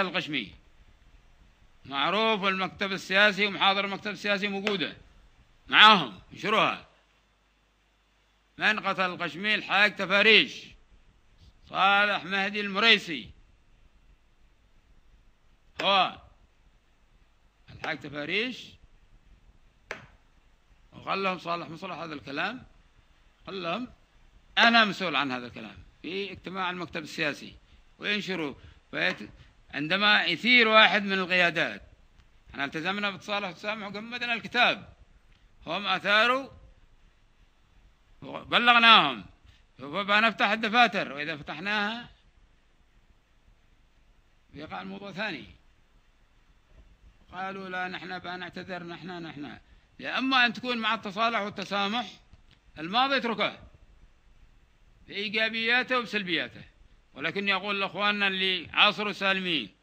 القشمي معروف المكتب السياسي ومحاضر المكتب السياسي موجودة معاهم انشروها من قتل القشمي الحاج تفاريش صالح مهدي المريسي هو الحاج تفاريش وقال لهم صالح مصلح هذا الكلام قال لهم أنا مسؤول عن هذا الكلام في اجتماع المكتب السياسي وينشروا عندما يثير واحد من القيادات احنا التزمنا بتصالح وتسامح وقمدنا الكتاب هم أثاروا وبلغناهم فبنفتح الدفاتر وإذا فتحناها يقع الموضوع ثاني قالوا لا نحن بنعتذر نحن نحن يا أما أن تكون مع التصالح والتسامح الماضي اتركه بإيجابياته وبسلبياته ولكن يقول لإخواننا اللي عاصروا السالمين